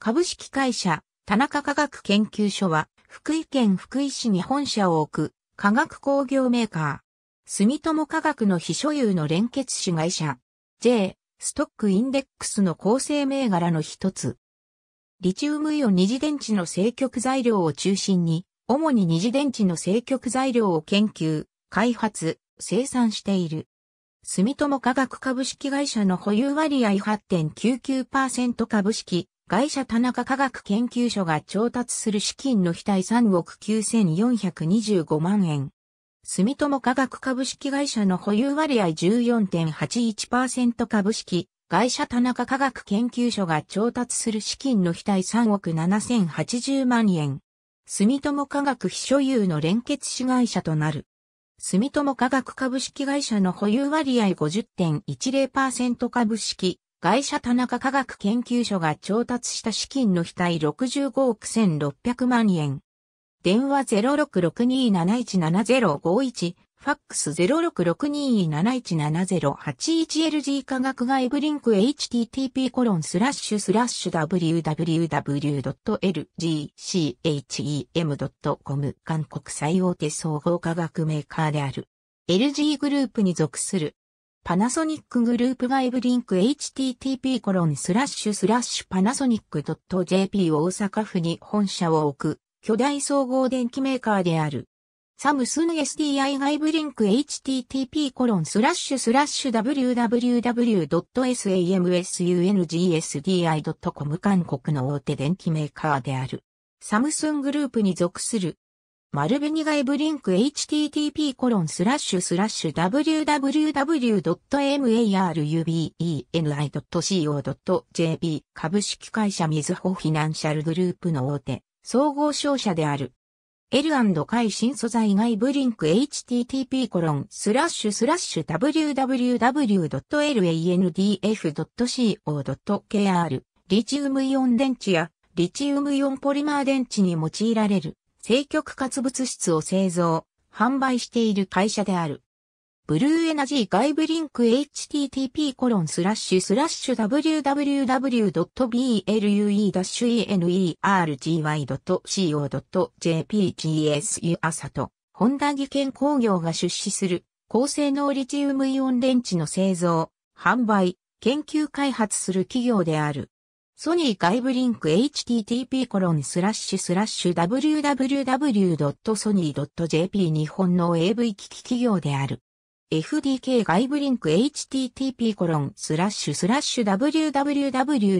株式会社、田中科学研究所は、福井県福井市に本社を置く、科学工業メーカー、住友科学の非所有の連結子会社、J、ストックインデックスの構成銘柄の一つ。リチウムイオン二次電池の正極材料を中心に、主に二次電池の正極材料を研究、開発、生産している。住友科学株式会社の保有割合8.99%株式、会社田中科学研究所が調達する資金の非対3億9425万円。住友科学株式会社の保有割合14.81%株式、会社田中科学研究所が調達する資金の非対3億7080万円。住友科学非所有の連結子会社となる。住友科学株式会社の保有割合50.10%株式、外社田中科学研究所が調達した資金の額65億1600万円。電話0662717051、ファックス 0662717081LG 科学外部リンク http コロンスラッシュスラッシュ www.lgchem.com 韓国最大手総合科学メーカーである LG グループに属するパナソニックグループ外部リンク http コロンスラッシュスラッシュパナソニック .jp 大阪府に本社を置く巨大総合電機メーカーである。サムスン SDI 外部リンク http コロンスラッシュスラッシュ www.samsungsdi.com 韓国の大手電機メーカーである。サムスングループに属する丸ガイブリンク http コロンスラッシュスラッシュ www.marubeni.co.jp 株式会社みずほフィナンシャルグループの大手、総合商社である。l 海新素材外ブリンク http コロンスラッシュスラッシュ www.landf.co.kr リチウムイオン電池やリチウムイオンポリマー電池に用いられる。正極活物質を製造、販売している会社である。ブルーエナジー外部リンク http コロンスラッシュスラッシュ www.blue-energy.co.jp GS a s a と、ホンダ技研工業が出資する高性能リチウムイオン電池の製造、販売、研究開発する企業である。ソニー外部リンク http コロンスラッシュスラッシュ www.sony.jp 日本の AV 機器企業である。FDK 外部リンク http コロンスラッシュスラッシュ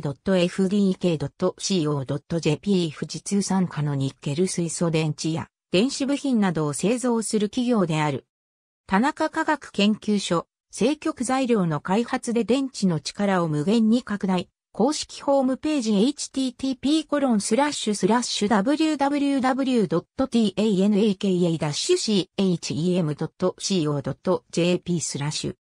www.fdk.co.jp 富士通産加のニッケル水素電池や電子部品などを製造する企業である。田中科学研究所、正極材料の開発で電池の力を無限に拡大。公式ホームページ http://www.tanaka-chem.co.jp スラッシュ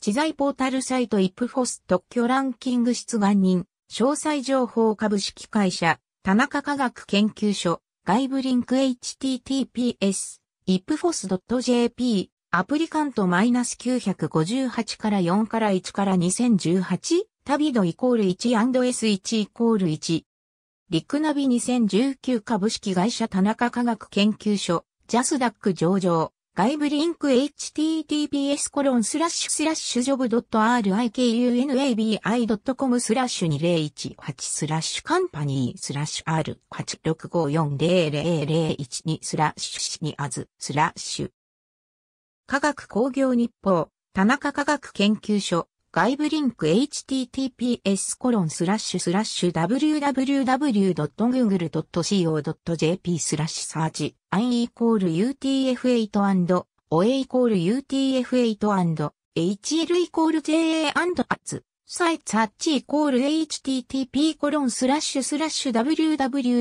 知財ポータルサイトイップフォス特許ランキング出願人、詳細情報株式会社、田中科学研究所、外部リンク https、ipfos.jp、アプリカント -958 から4から1から 2018? タビドイコール 1&S1 イコール1。リクナビ2019株式会社田中科学研究所、ジャスダック上場、外部リンク https コロンスラッシュスラッシュジョブ .rikunabi.com スラッシュ2018スラッシュカンパニースラッシュ R86540001 スラッシュにアズスラッシュ科学工業日報田中科学研究所外部リンク https コロンスラッシュスラッシュ www.google.co.jp スラッシュサーチ i イコール utf8& oa イコール utf8& hl イコール ja& アツサイツハッチイコール http コロンスラッシュスラッシュ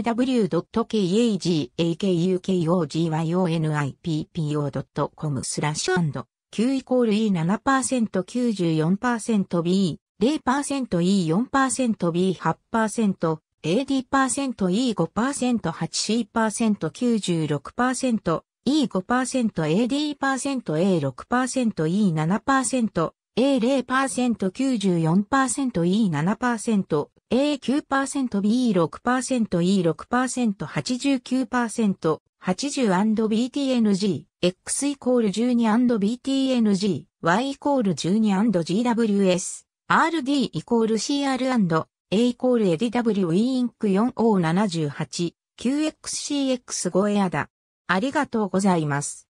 www.kagakukogyionipp.com スラッシュ9イコール E7%、94%、B、0%、E、4%、B、8%、AD%、E、5%、8C%、96%、E、5%、AD%、A、6%、E、7%、A、0%、94%、E、7%、A9%、B6%、E6%、89%、80&BTNG。x イコール 12&btng、y イコール 12&gws、rd イコール cr& A イコール ADW インク 4O78QXCX5 エアだ。ありがとうございます。